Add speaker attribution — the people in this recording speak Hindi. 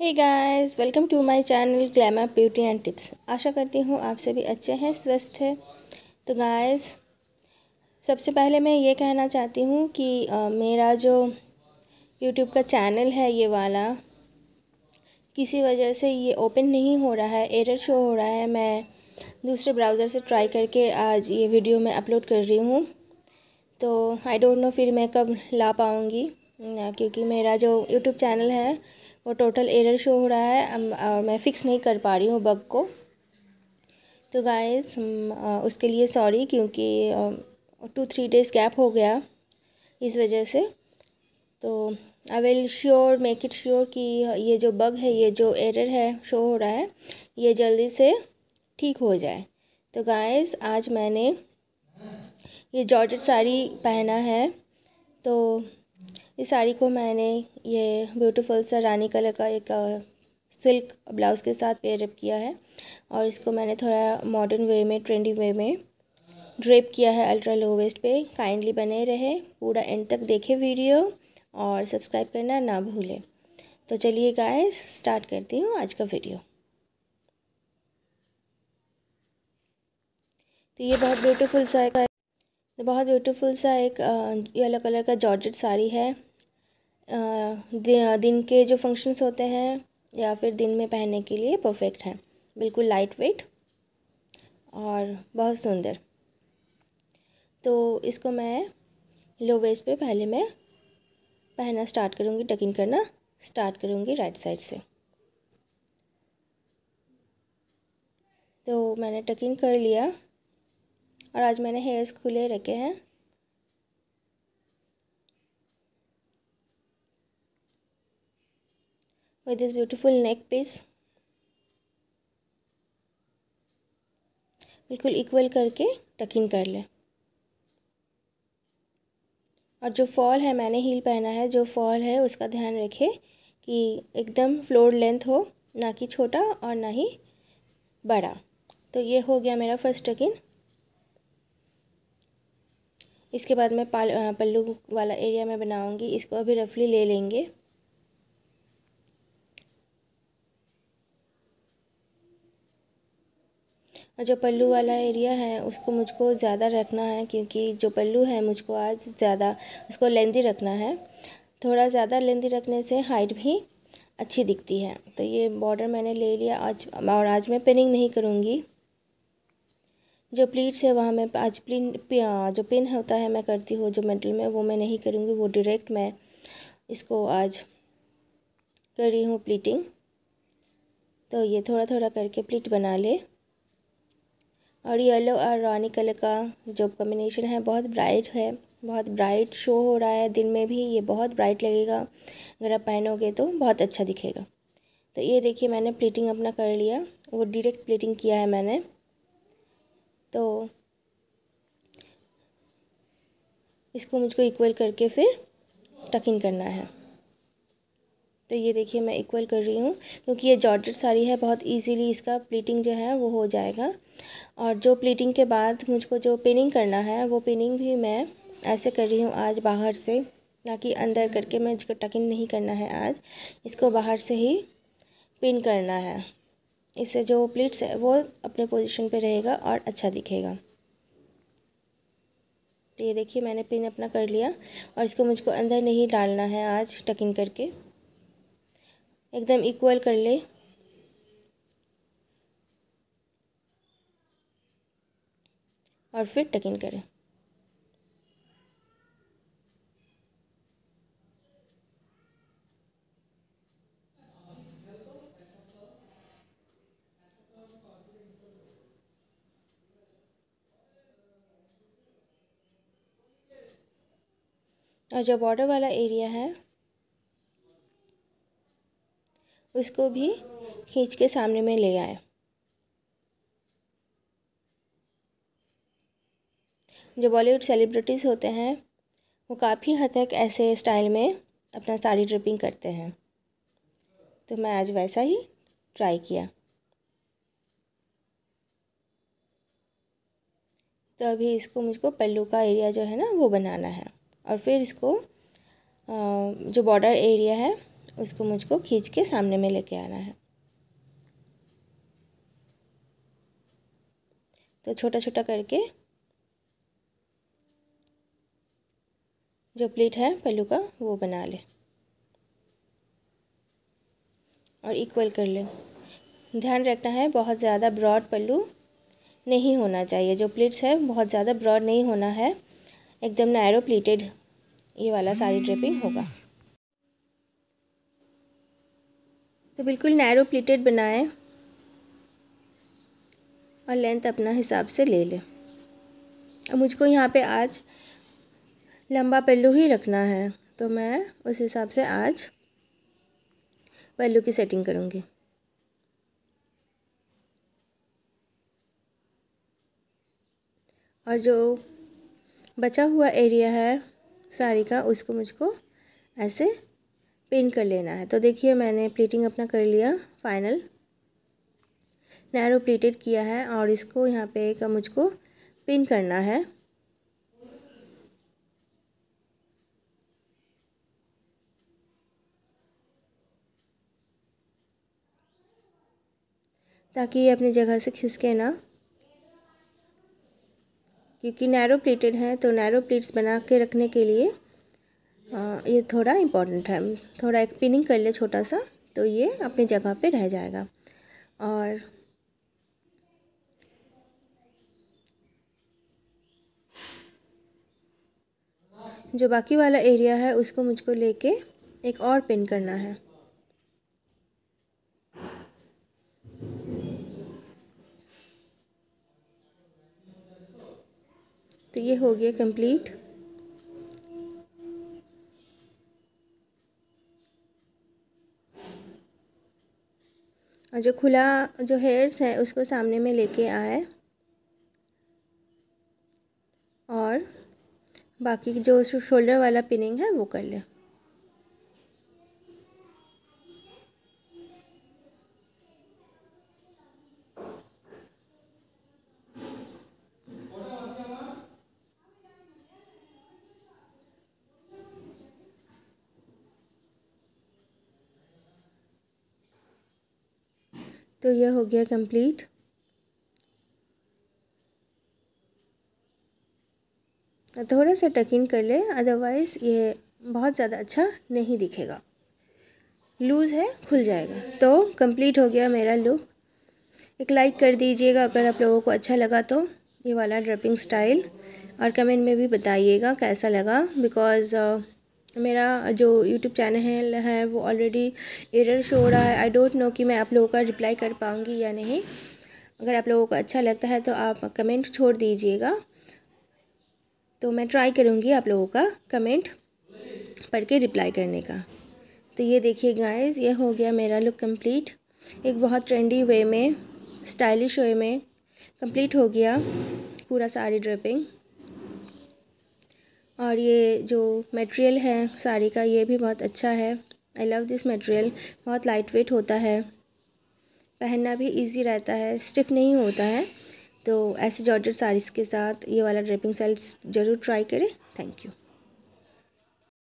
Speaker 1: hey guys welcome to my channel glamour beauty and tips आशा करती हूँ आप सभी अच्छे हैं स्वस्थ हैं तो गाइस सबसे पहले मैं ये कहना चाहती हूँ कि आ, मेरा जो यूट्यूब का चैनल है ये वाला किसी वजह से ये ओपन नहीं हो रहा है एरर शो हो रहा है मैं दूसरे ब्राउज़र से ट्राई करके आज ये वीडियो मैं अपलोड कर रही हूँ तो आई डोंट नो फिर मैं कब ला पाऊँगी क्योंकि मेरा जो यूट्यूब चैनल है वो टोटल एरर शो हो रहा है और uh, मैं फ़िक्स नहीं कर पा रही हूँ बग को तो गाइस uh, उसके लिए सॉरी क्योंकि टू थ्री डेज़ गैप हो गया इस वजह से तो I will sure make it sure कि ये जो बग है ये जो एरर है शो हो रहा है ये जल्दी से ठीक हो जाए तो गाइस आज मैंने ये जॉर्जेट साड़ी पहना है तो इस साड़ी को मैंने ये ब्यूटीफुल सा रानी कलर का एक सिल्क ब्लाउज़ के साथ पेयरअप किया है और इसको मैंने थोड़ा मॉडर्न वे में ट्रेंडी वे में ड्रेप किया है अल्ट्रा लो वेस्ट पे काइंडली बने रहे पूरा एंड तक देखें वीडियो और सब्सक्राइब करना ना भूलें तो चलिए गाइस स्टार्ट करती हूँ आज का वीडियो तो ये बहुत ब्यूटीफुल सा एक बहुत ब्यूटीफुल सा एक येलो कलर का जॉर्जेट साड़ी है दिन के जो फंक्शंस होते हैं या फिर दिन में पहनने के लिए परफेक्ट हैं बिल्कुल लाइट वेट और बहुत सुंदर तो इसको मैं लो वेस्ट पे पहले मैं पहनना स्टार्ट करूँगी टकिन करना स्टार्ट करूँगी राइट साइड से तो मैंने टकिन कर लिया और आज मैंने हेयर्स खुले रखे हैं with this beautiful neck piece बिल्कुल इक्वल करके टकिन कर लें और जो फॉल है मैंने हील पहना है जो फॉल है उसका ध्यान रखें कि एकदम फ्लोर लेंथ हो ना कि छोटा और ना ही बड़ा तो ये हो गया मेरा फर्स्ट टकिन इसके बाद मैं पाल पल्लू वाला एरिया में बनाऊंगी इसको अभी रफली ले लेंगे और जो पल्लू वाला एरिया है उसको मुझको ज़्यादा रखना है क्योंकि जो पल्लू है मुझको आज ज़्यादा उसको लेंदी रखना है थोड़ा ज़्यादा लेंदी रखने से हाइट भी अच्छी दिखती है तो ये बॉर्डर मैंने ले लिया आज और आज मैं पिनिंग नहीं करूँगी जो प्लीट्स है वहाँ मैं आज प्लिन जो पिन होता है मैं करती हूँ जो मेटल में वो मैं नहीं करूँगी वो डायरेक्ट मैं इसको आज कर रही हूँ प्लीटिंग तो ये थोड़ा थोड़ा करके प्लीट बना ले और येलो और रानी कलर का जो कम्बिनेशन है बहुत ब्राइट है बहुत ब्राइट शो हो रहा है दिन में भी ये बहुत ब्राइट लगेगा अगर आप पहनोगे तो बहुत अच्छा दिखेगा तो ये देखिए मैंने प्लेटिंग अपना कर लिया वो डायरेक्ट प्लेटिंग किया है मैंने तो इसको मुझको इक्वल करके फिर टकिंग करना है तो ये देखिए मैं इक्वल कर रही हूँ क्योंकि ये जॉर्जेट साड़ी है बहुत इजीली इसका प्लीटिंग जो है वो हो जाएगा और जो प्लीटिंग के बाद मुझको जो पिनिंग करना है वो पिनिंग भी मैं ऐसे कर रही हूँ आज बाहर से ना कि अंदर करके मैं इसको टकिंग नहीं करना है आज इसको बाहर से ही पिन करना है इससे जो प्लीट्स है वो अपने पोजिशन पर रहेगा और अच्छा दिखेगा तो ये देखिए मैंने पिन अपना कर लिया और इसको मुझको अंदर नहीं डालना है आज टकिंग करके एकदम इक्वल कर ले और फिर टकिन करें और जो बॉर्डर वाला एरिया है उसको भी खींच के सामने में ले आए जो बॉलीवुड सेलिब्रिटीज़ होते हैं वो काफ़ी हद तक ऐसे स्टाइल में अपना साड़ी ड्रिपिंग करते हैं तो मैं आज वैसा ही ट्राई किया तो अभी इसको मुझको पल्लू का एरिया जो है ना वो बनाना है और फिर इसको जो बॉर्डर एरिया है उसको मुझको खींच के सामने में लेके आना है तो छोटा छोटा करके जो प्लेट है पल्लू का वो बना ले और इक्वल कर ले ध्यान रखना है बहुत ज़्यादा ब्रॉड पल्लू नहीं होना चाहिए जो प्लेट्स है बहुत ज़्यादा ब्रॉड नहीं होना है एकदम नैरो प्लेटेड ये वाला सारी ड्रेपिंग होगा तो बिल्कुल नैरो प्लीटेड बनाएं और लेंथ अपना हिसाब से ले लें अब मुझको यहाँ पे आज लंबा पल्लू ही रखना है तो मैं उस हिसाब से आज पल्लू की सेटिंग करूँगी और जो बचा हुआ एरिया है साड़ी का उसको मुझको ऐसे पिन कर लेना है तो देखिए मैंने प्लीटिंग अपना कर लिया फाइनल नैरो प्लीटेड किया है और इसको यहाँ पे का मुझको पिन करना है ताकि ये अपनी जगह से खिसके ना क्योंकि नैरो प्लेटेड हैं तो नैरो प्लेट्स बना के रखने के लिए ये थोड़ा इम्पोर्टेंट है थोड़ा एक पिनिंग कर ले छोटा सा तो ये अपनी जगह पे रह जाएगा और जो बाकी वाला एरिया है उसको मुझको लेके एक और पिन करना है तो ये हो गया कंप्लीट और जो खुला जो हेयर्स है उसको सामने में लेके आए और बाकी जो शोल्डर वाला पिनिंग है वो कर लें तो यह हो गया कंप्लीट थोड़ा सा टकिन कर ले अदरवाइज़ ये बहुत ज़्यादा अच्छा नहीं दिखेगा लूज़ है खुल जाएगा तो कंप्लीट हो गया मेरा लुक एक लाइक कर दीजिएगा अगर आप लोगों को अच्छा लगा तो ये वाला ड्रेपिंग स्टाइल और कमेंट में भी बताइएगा कैसा लगा बिकॉज़ मेरा जो यूट्यूब चैनल है वो ऑलरेडी एरर शो हो रहा है आई डोंट नो कि मैं आप लोगों का रिप्लाई कर पाऊँगी या नहीं अगर आप लोगों को अच्छा लगता है तो आप कमेंट छोड़ दीजिएगा तो मैं ट्राई करूँगी आप लोगों का कमेंट पढ़ के रिप्लाई करने का तो ये देखिए गाइस ये हो गया मेरा लुक कंप्लीट एक बहुत ट्रेंडी वे में स्टाइलिश वे में कंप्लीट हो गया पूरा सारी ड्रेपिंग और ये जो मटेरियल है साड़ी का ये भी बहुत अच्छा है आई लव दिस मटेरियल बहुत लाइट वेट होता है पहनना भी इजी रहता है स्टिफ नहीं होता है तो ऐसे जॉर्जेट साड़ीज़ के साथ ये वाला ड्रेपिंग सेल्स जरूर ट्राई करें थैंक यू